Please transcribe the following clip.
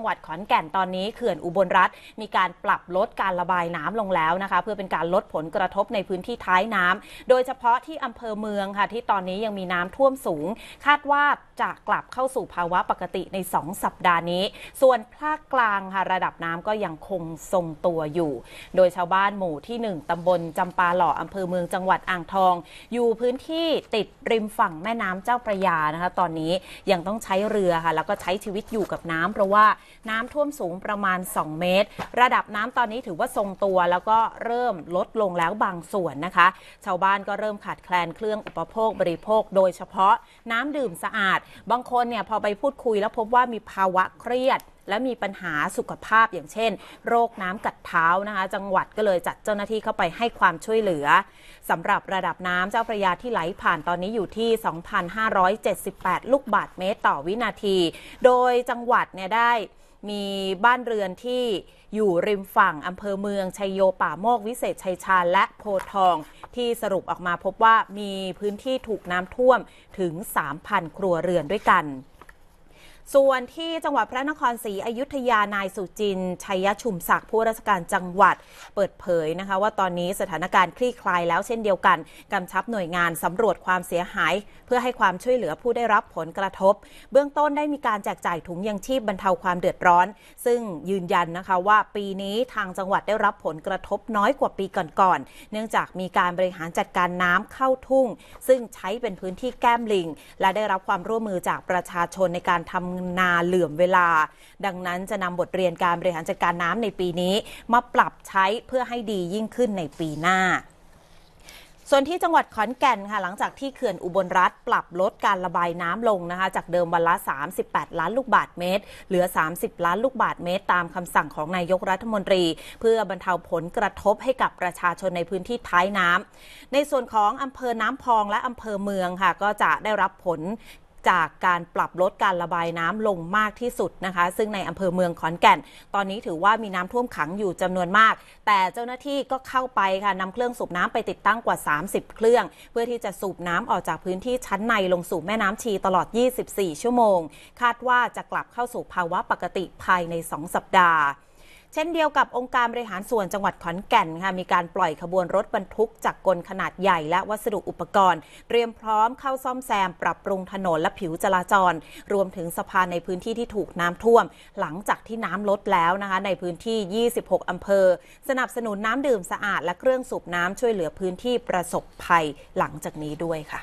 จังหวัดขอนแก่นตอนนี้เขื่อนอุบลรัฐมีการปรับลดการระบายน้ำลงแล้วนะคะเพื่อเป็นการลดผลกระทบในพื้นที่ท้ายน้ำ โดยเฉพาะที่อำเภอเมืองค่ะที่ตอนนี้ยังมีน้ำท่วมสูง คาดว่าจะกลับเข้าสู่ภาวะปกติใน2สัปดาห์นี้ ส่วนภาคกลางค่ะระดับน้ำก็ยังคงทรงตัวอยู่ โดยชาวบ้านหมู่ที่ 1 ตำบลจำปาหล่ออำเภอเมืองจังหวัดอ่างทอง อยู่พื้นที่ติดริมฝั่งแม่น้ำเจ้าประยานะคะตอนนี้ยังต้องใช้เรือค่ะแล้วก็ใช้ชีวิตอยู่กับน้ำเพราะว่าน้ำท่วมสูงประมาณ 2 เมตร ระดับน้ำตอนนี้ถือว่าทรงตัว แล้วก็เริ่มลดลงแล้วบางส่วนนะคะ ชาวบ้านก็เริ่มขาดแคลนเครื่องอุปโภคบริโภค โดยเฉพาะน้ำดื่มสะอาด บางคนเนี่ยพอไปพูดคุยแล้วพบว่ามีภาวะเครียด และมีปัญหาสุขภาพอย่างเช่นโรคน้ำกัดเท้านะคะ จังหวัดก็เลยจัดเจ้าหน้าที่เข้าไปให้ความช่วยเหลือ สำหรับระดับน้ำเจ้าพระยาที่ไหลผ่านตอนนี้อยู่ที่ 2,578 ลูกบาทเมตรต่อวินาที โดยจังหวัดเนี่ยได้มีบ้านเรือนที่อยู่ริมฝั่ง อำเภอเมือง ชัยโยป่าโมกวิเศษ ชัยชาญและโพทอง ที่สรุปออกมาพบว่ามีพื้นที่ถูกน้ำท่วมถึง 3,000 ครัวเรือนด้วยกันส่วนที่จังหวัดพระนครศรีอยุธยา นายสุจินชัยชุมศักดิ์ผู้ราชการจังหวัด เปิดเผยนะคะว่าตอนนี้สถานการณ์คลี่คลายแล้วเช่นเดียวกัน กำชับหน่วยงานสำรวจความเสียหาย เพื่อให้ความช่วยเหลือผู้ได้รับผลกระทบ เบื้องต้นได้มีการแจกจ่ายถุงยังชีพบรรเทาความเดือดร้อน ซึ่งยืนยันนะคะว่าปีนี้ทางจังหวัดได้รับผลกระทบน้อยกว่าปีก่อนๆเนื่องจากมีการบริหารจัดการน้ำเข้าทุ่ง ซึ่งใช้เป็นพื้นที่แก้มลิง และได้รับความร่วมมือจากประชาชนในการทำนาเหลื่อมเวลา ดังนั้นจะนำบทเรียนการบริหารจัดการน้ำในปีนี้ มาปรับใช้เพื่อให้ดียิ่งขึ้นในปีหน้า ส่วนที่จังหวัดขอนแก่นค่ะ หลังจากที่เขื่อนอุบลรัฐ ปรับลดการระบายน้ำลงนะคะจากเดิมวันละ 38 ล้านลูกบาทเมตร เหลือ 30 ล้านลูกบาทเมตร ตามคำสั่งของนายกรัฐมนตรี เพื่อบรรเทาผลกระทบให้กับประชาชนในพื้นที่ท้ายน้ำ ในส่วนของอำเภอน้ำพองและอำเภอเมืองค่ะก็จะได้รับผลจากการปรับลดการระบายน้ำลงมากที่สุดนะคะ ซึ่งในอำเภอเมืองขอนแก่น ตอนนี้ถือว่ามีน้ำท่วมขังอยู่จำนวนมาก แต่เจ้าหน้าที่ก็เข้าไปค่ะนำเครื่องสูบน้ำไปติดตั้งกว่า 30 เครื่อง เพื่อที่จะสูบน้ำออกจากพื้นที่ชั้นในลงสู่แม่น้ำชีตลอด 24 ชั่วโมง คาดว่าจะกลับเข้าสู่ภาวะปกติภายใน 2 สัปดาห์เช่นเดียวกับองค์การบริหารส่วนจังหวัดขอนแก่นค่ะมีการปล่อยขบวนรถบรรทุกจากกลขนาดใหญ่และวัสดุอุปกรณ์เตรียมพร้อมเข้าซ่อมแซมปรับปรุงถนนและผิวจราจร รวมถึงสะพานในพื้นที่ที่ถูกน้ำท่วม หลังจากที่น้ำลดแล้วนะคะในพื้นที่ 26อำเภอ สนับสนุนน้ำดื่มสะอาดและเครื่องสูบน้ำช่วยเหลือพื้นที่ประสบภัยหลังจากนี้ด้วยค่ะ